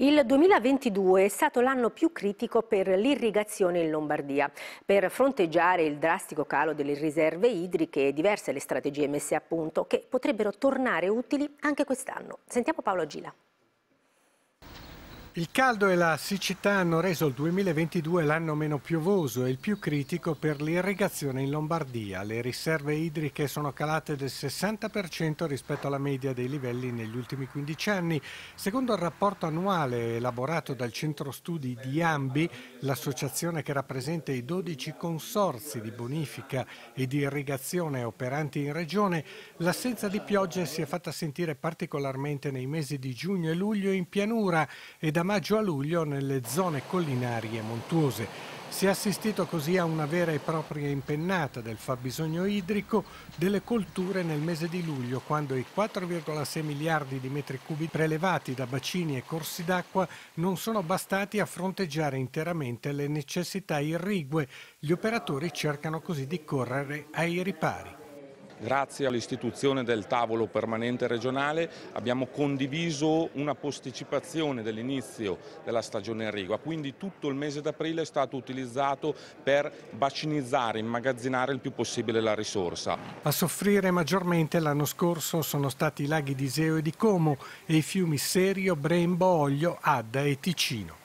Il 2022 è stato l'anno più critico per l'irrigazione in Lombardia. Per fronteggiare il drastico calo delle riserve idriche, diverse le strategie messe a punto che potrebbero tornare utili anche quest'anno. Sentiamo Paolo Gila. Il caldo e la siccità hanno reso il 2022 l'anno meno piovoso e il più critico per l'irrigazione in Lombardia. Le riserve idriche sono calate del 60% rispetto alla media dei livelli negli ultimi 15 anni. Secondo il rapporto annuale elaborato dal centro studi di Ambi, l'associazione che rappresenta i 12 consorzi di bonifica e di irrigazione operanti in regione, l'assenza di piogge si è fatta sentire particolarmente nei mesi di giugno e luglio in pianura e da maggio a luglio nelle zone collinari e montuose. Si è assistito così a una vera e propria impennata del fabbisogno idrico delle colture nel mese di luglio, quando i 4,6 miliardi di metri cubi prelevati da bacini e corsi d'acqua non sono bastati a fronteggiare interamente le necessità irrigue. Gli operatori cercano così di correre ai ripari. Grazie all'istituzione del tavolo permanente regionale abbiamo condiviso una posticipazione dell'inizio della stagione irrigua, quindi tutto il mese d'aprile è stato utilizzato per bacinizzare, immagazzinare il più possibile la risorsa. A soffrire maggiormente l'anno scorso sono stati i laghi di Iseo e di Como e i fiumi Serio, Brembo, Oglio, Adda e Ticino.